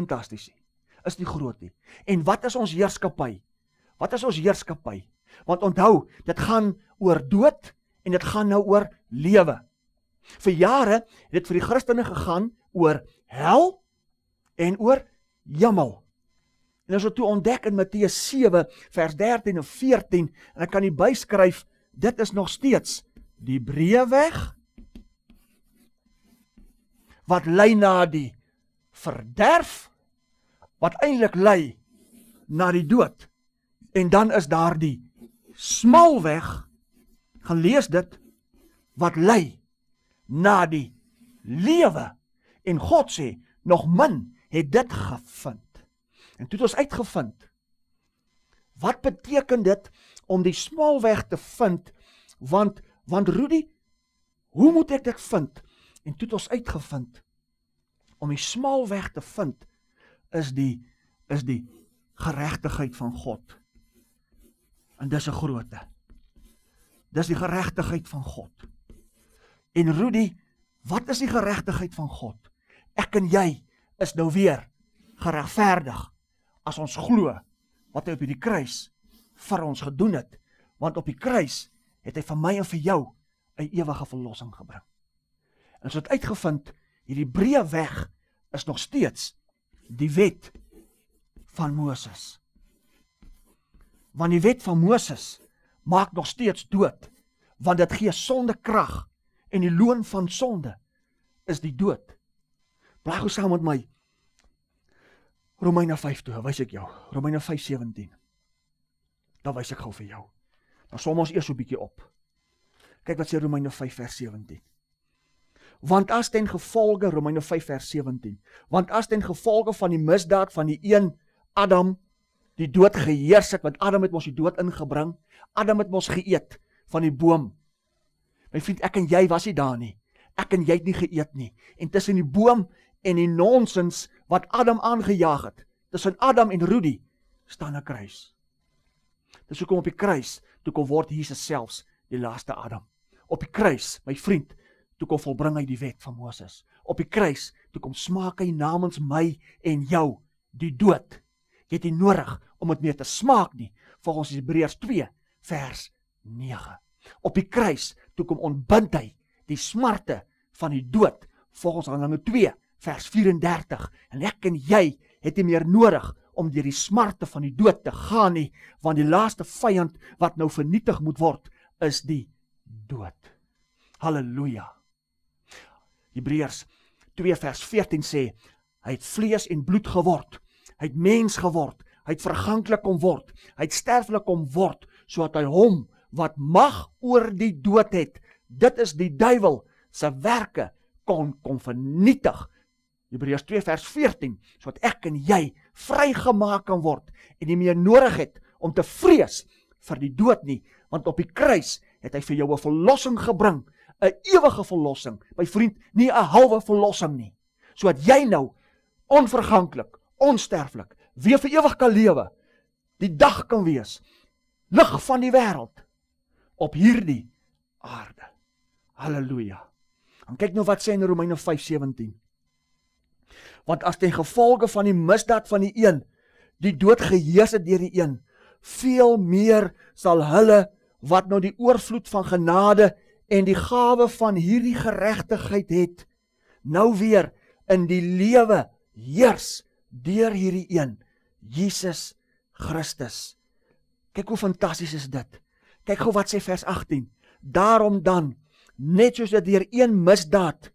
fantasties nie. Is nie groot nie. En wat is ons heerskappy? Wat is ons heerskappy? Want onthou, dit gaan oor dood en dit gaan nou oor lewe. Vir jare het dit vir die Christene gegaan oor hel en oor hemel. En as jy toe ontdek in Matteus 7 vers 13 en 14, en ek kan dit byskryf, dit is nog steeds die breë weg wat lei na die verderf wat eintlik lei na die dood. En dan is daar die smal weg. Gelees dit wat lei na die lewe. En God sê nog min het dit gevind. En toe het ons uitgevind wat beteken dit om die smal weg te vind want want Rudi hoe moet ek dit vind? En toe het ons uitgevind om die smal weg te vind is die is die geregtigheid van God. En dis 'n groot. Dis die geregtigheid van God. En Rudy, wat is die geregtigheid van God? Ek en jy is nou weer geregverdig as ons glo wat hy op hierdie kruis vir ons gedoen het, want op die kruis het hy vir my en vir jou 'n ewige verlossing gebring. En as dit uitgevind, hierdie breë weg is nog steeds die wet van Moses. Want die wet van Moses maak nog steeds dood, want dit gee sonde krag en die loon van sonde is die dood. Blaag gou saam met my. Romeine 5 toe, wys ek jou. Romeine 5:17. Dan wys ek gou vir jou. Dan som ons eers so 'n bietjie op. Kyk wat sê Romeine 5 vers 17 want as ten gevolge Romeine 5 vers 17 want as ten gevolge van die misdaad van die een Adam die dood geheers het want Adam het mos die dood ingebring Adam het mos geëet van die boom my vriend ek en jy was nie daar nie ek en jy het nie geëet nie en tussen die boom en die nonsens wat Adam aangejaag het tussen Adam en Rudi staan 'n kruis dis hoekom op die kruis toe kom word Jesus selfs die laaste Adam op die kruis my vriend toe kom volbring hy die wet van Moses. Op die kruis toe kom smaak hy namens my en jou die dood. Jy het nie nodig om dit meer te smaak nie, volgens Hebreërs 2 vers 9. Op die kruis toe kom ontbind hy die smarte van die dood volgens Handelinge 2 vers 34 en ek en jy het nie meer nodig om deur die smarte van die dood te gaan nie want die laaste vyand wat nou vernietig moet word is die dood. Halleluja. Hebreërs 2 vers 14 sê hy het vlees en bloed geword. Hy het mens geword. Hy het verganklik kom word. Hy het sterflik kom word sodat hy hom wat mag oor die dood het. Dit is die duiwel se werke kon kon vernietig. Hebreërs 2 vers 14 sodat ek en jy vrygemaak kan word en nie meer nodig het om te vrees vir die dood nie, want op die kruis het hy vir jou 'n verlossing gebring 'n ewige verlossing, my vriend, nie 'n halwe verlossing nie. Sodat jy nou onverganklik, onsterflik, weer vir ewig kan lewe. Die dag kan wees lig van die wêreld op hierdie aarde. Halleluja. Dan kyk nou wat sê in Romeine 5:17. Want as ten gevolge van die misdaad van die een die dood geheers het deur die een, veel meer sal hulle wat nou die oorvloed van genade en die gawe van hierdie geregtigheid het nou weer in die lewe heers deur hierdie een Jesus Christus. Kyk hoe fantasties is dit. Kyk gou wat sê vers 18. Daarom dan net soos dat deur een misdaad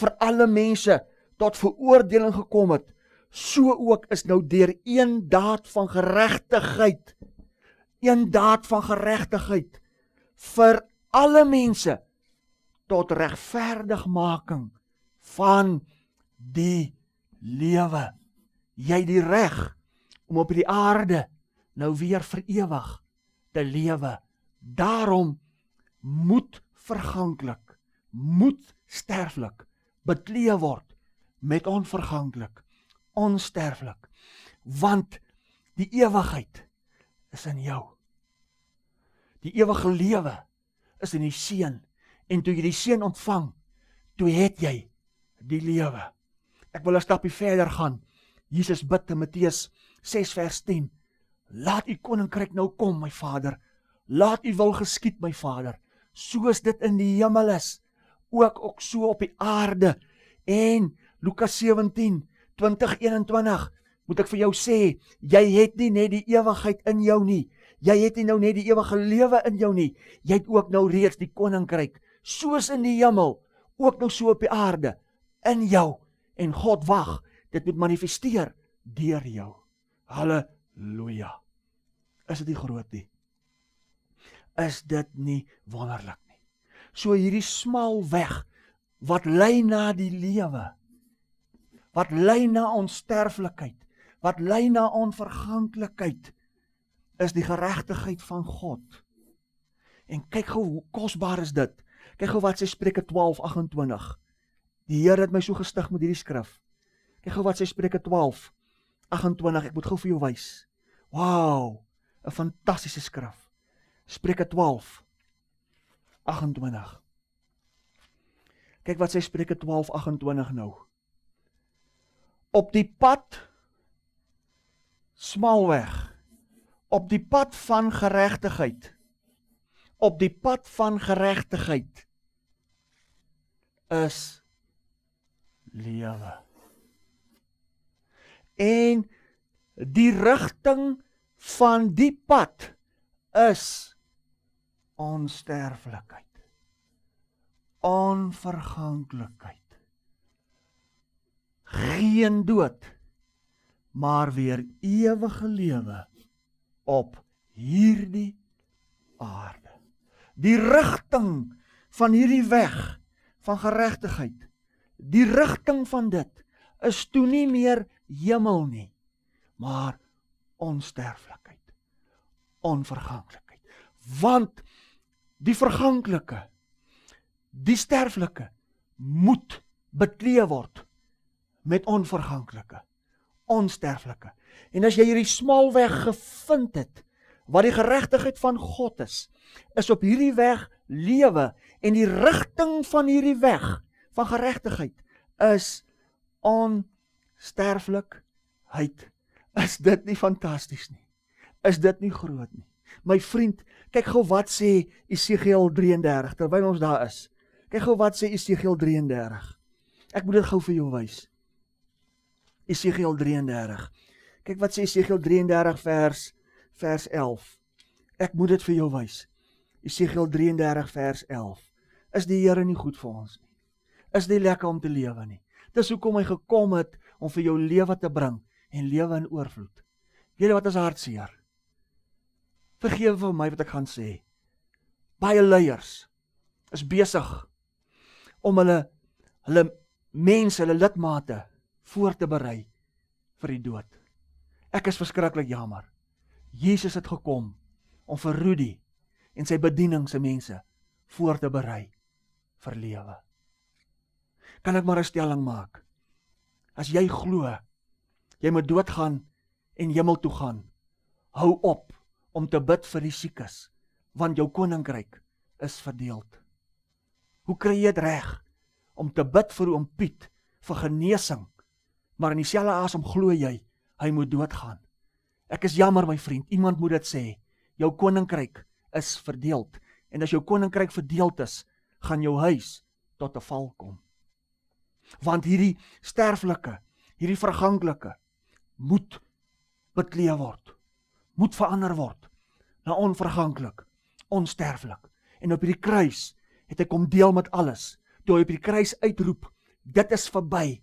vir alle mense tot veroordeling gekom het, so ook is nou deur een daad van geregtigheid een daad van geregtigheid vir alle mense tot regverdigmaking van die lewe. Jy die reg om op die aarde nou weer vir ewig te lewe. Daarom moet verganklik, moet sterflik bekleë word met onverganklik, onsterflik, want die ewigheid is in jou. Die ewige lewe is in die seun en toe jy die seun ontvang, toe het jy die lewe. Ek wil 'n stapie verder gaan. Jesus bid te Matteus 6 vers 10. Laat u koninkryk nou kom, my Vader. Laat u wil geskied, my Vader, soos dit in die hemel is, ook ook so op die aarde. En Lukas 17 20:21 moet ek vir jou sê, jy het nie net die ewigheid in jou nie, jy het nie nou net die ewige lewe in jou nie. Jy het ook nou reeds die koninkryk soos in die hemel, ook nou so op die aarde in jou en God wag dit moet manifesteer deur jou. Halleluja. Is dit nie groot nie? Is dit nie wonderlik nie? So hierdie smal weg wat lei na die lewe. Wat lei na onsterflikheid? Wat lei na onverganklikheid? is die geregtigheid van God. En kyk gou hoe kosbaar is dit. Kyk gou wat sy Spreuke 12:28. Die Here het my so gestig met hierdie skrif. Kyk gou wat sy Spreuke 12:28. Ek moet gou vir jou wys. Wow, 'n fantastiese skrif. Spreuke 12:28. Kyk wat sy Spreuke 12:28 nou. Op die pad smalweg op die pad van geregtigheid op die pad van geregtigheid is lewe en die rigting van die pad is onsterflikheid onverganklikheid geen dood maar weer ewige lewe op hierdie aarde. Die rigting van hierdie weg van geregtigheid, die rigting van dit is toe nie meer hemel nie, maar onsterflikheid, onverganklikheid. Want die verganklike, die sterflike moet betree word met onverganklikheid onsterflike. En as jy hierdie smal weg gevind het wat die geregtigheid van God is, is op hierdie weg lewe en die rigting van hierdie weg van geregtigheid is onsterflikheid. Is dit nie fantasties nie? Is dit nie groot nie? My vriend, kyk gou wat sê Esegiel 33 terwyl ons daar is. Kyk gou wat sê Esegiel 33. Ek moet dit gou vir jou wys. Esegiel 33. Kyk wat sê Esegiel 33 vers vers 11. Ek moet dit vir jou wys. Esegiel 33 vers 11. Is die Here nie goed vir ons nie? Is dit lekker om te lewe nie? Dis hoekom hy gekom het om vir jou lewe te bring en lewe in oorvloed. Julle wat as hartseer. Vergewe vir my wat ek gaan sê. Baie leiers is besig om hulle hulle mense, hulle lidmate voor te berei vir die dood. Ek is verskriklik jammer. Jesus het gekom om vir Rudi en sy bediening se mense voor te berei vir lewe. Kan ek maar 'n stelling maak? As jy glo jy moet doodgaan en hemel toe gaan, hou op om te bid vir die siekes want jou koninkryk is verdeeld. Hoe kry jy dit reg om te bid vir oom Piet vir genesing maar in dieselfde asem glo jy hy moet doodgaan. Ek is jammer my vriend, iemand moet dit sê. Jou koninkryk is verdeeld en as jou koninkryk verdeeld is, gaan jou huis tot 'n val kom. Want hierdie sterflike, hierdie verganklike moet betlee word. Moet verander word na onverganklik, onsterflik. En op hierdie kruis het hy kom deel met alles. Toe hy op die kruis uitroep, dit is verby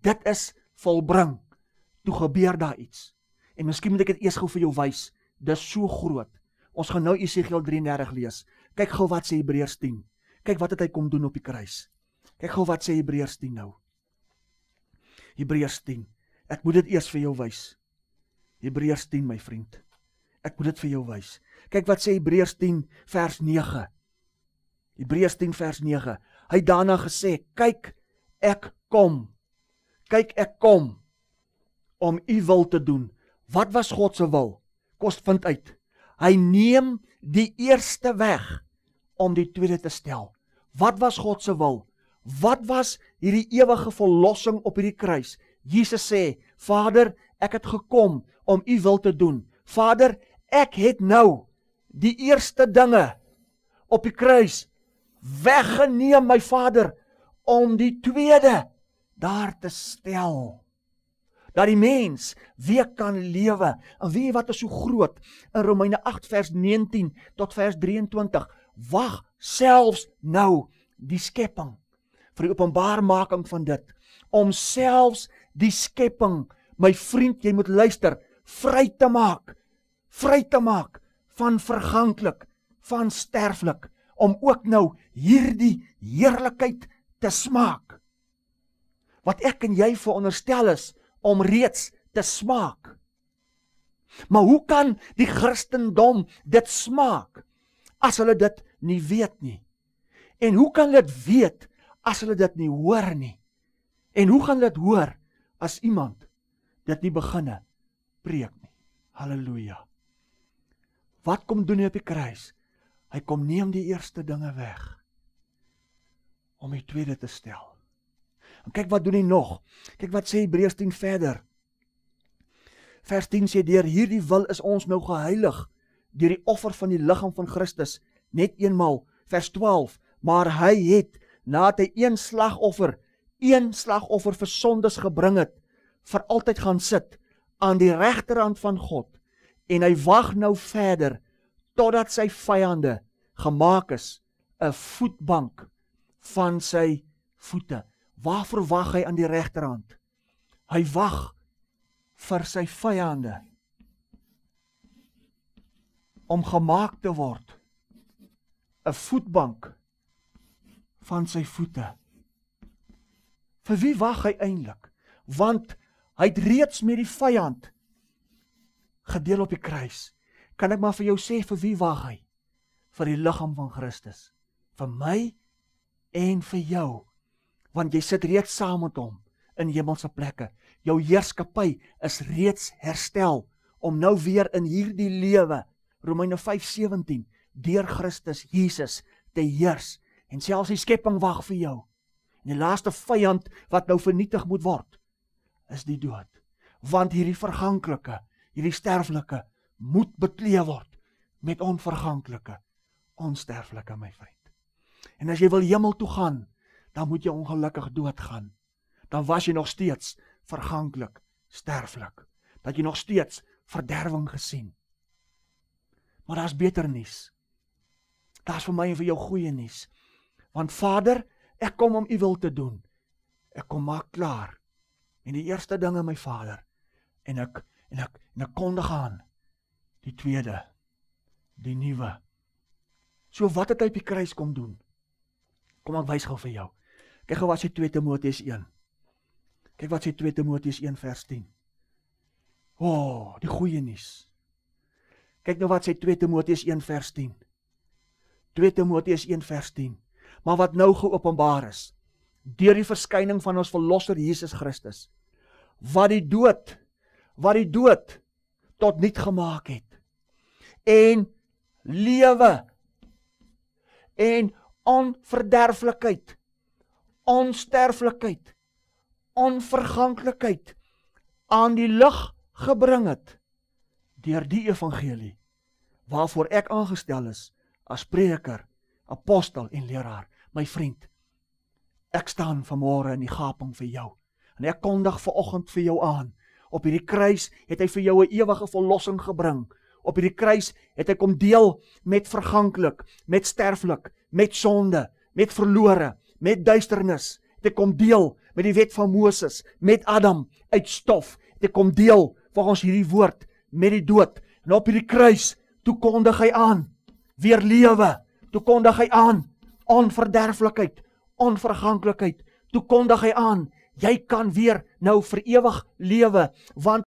dit is volbring. Toe gebeur daar iets. En miskien moet ek dit eers gou vir jou wys. Dis so groot. Ons gaan nou Jesegiel 33 lees. Kyk gou wat sê Hebreërs 10. Kyk wat het hy kom doen op die kruis. Kyk gou wat sê Hebreërs 10 nou. Hebreërs 10. Ek moet dit eers vir jou wys. Hebreërs 10 my vriend. Ek moet dit vir jou wys. Kyk wat sê Hebreërs 10 vers 9. Hebreërs 10 vers 9. Hy daarna gesê, "Kyk, ek kom." kyk ek kom om u wil te doen. Wat was God se wil? Kos vind uit. Hy neem die eerste weg om die tweede te stel. Wat was God se wil? Wat was hierdie ewige verlossing op hierdie kruis? Jesus sê: "Vader, ek het gekom om u wil te doen. Vader, ek het nou die eerste dinge op die kruis weggeneem, my Vader, om die tweede daar te stel dat die mens weer kan lewe. En weet jy wat is so groot? In Romeine 8 vers 19 tot vers 23 wag selfs nou die skepping vir die openbarmaking van dit. Om selfs die skepping, my vriend, jy moet luister, vry te maak. Vry te maak van verganklik, van sterflik om ook nou hierdie heerlikheid te smaak wat ek en jy veronderstel is om reeds te smaak. Maar hoe kan die Christendom dit smaak as hulle dit nie weet nie? En hoe kan dit weet as hulle dit nie hoor nie? En hoe gaan dit hoor as iemand dit nie beginne preek nie? Halleluja. Wat kom doen hy op die kruis? Hy kom neem die eerste dinge weg om die tweede te stel. En kyk wat doen hy nog. Kyk wat sê Hebreërs 10 verder. Vers 10 sê deur hierdie wil is ons nou geheilig deur die offer van die liggaam van Christus net eenmal. Vers 12, maar hy het nadat hy een slagoffer, een slagoffer vir sondes gebring het, vir altyd gaan sit aan die regterhand van God en hy wag nou verder totdat sy vyande gemaak is 'n voetbank van sy voete. Waar verwag hy aan die regterhand? Hy wag vir sy vyande om gemaak te word 'n voetbank van sy voete. Vir wie wag hy eintlik? Want hy het reeds met die vyand gedeel op die kruis. Kan ek maar vir jou sê vir wie wag hy? Vir die liggaam van Christus. Vir my en vir jou want jy sit reeds saam met hom in hemelse plekke. Jou heerskappy is reeds herstel om nou weer in hierdie lewe Romeine 5:17 deur Christus Jesus te heers en selfs die skepping wag vir jou. En die laaste vyand wat nou vernietig moet word is die dood. Want hierdie verganklike, hierdie sterflike moet beklee word met onverganklike, onsterflike my vriend. En as jy wil hemel toe gaan, dan moet jy ongelukkig doodgaan. Dan was jy nog steeds verganklik, sterflik. Dat jy nog steeds verderwing gesien. Maar daar's beter nuus. Daar's vir my en vir jou goeie nuus. Want Vader, ek kom om u wil te doen. Ek kom maak klaar. En die eerste ding in my Vader en ek en ek en ek kondig aan die tweede die nuwe. So wat het hy op die kruis kom doen? Kom ek wys gou vir jou. Kyk gou wat sê 2 Timoteus 1. Kyk wat sê 2 Timoteus 1 vers 10. O, oh, die goeie nuus. Kyk nou wat sê 2 Timoteus 1 vers 10. 2 Timoteus 1 vers 10. Maar wat nou geopenbaar is deur die verskyning van ons verlosser Jesus Christus wat die dood wat die dood tot nuut gemaak het en lewe en onverderflikheid onsterflikheid, onverganklikheid aan die lig gebring het deur die evangelie waarvoor ek aangestel is as preker, apostel en leraar. My vriend, ek staan vanmôre in die gaping vir jou en ek kondig vanoggend vir jou aan op hierdie kruis het hy vir jou 'n ewige verlossing gebring. Op hierdie kruis het hy kom deel met verganklik, met sterflik, met sonde, met verlore, met duisternis, het ek kom deel met die wet van Moses, met Adam uit stof, het ek kom deel vir ons hierdie woord met die dood. En op hierdie kruis toe kondig hy aan weer lewe, toe kondig hy aan onverderflikheid, onverganklikheid, toe kondig hy aan jy kan weer nou vir ewig lewe want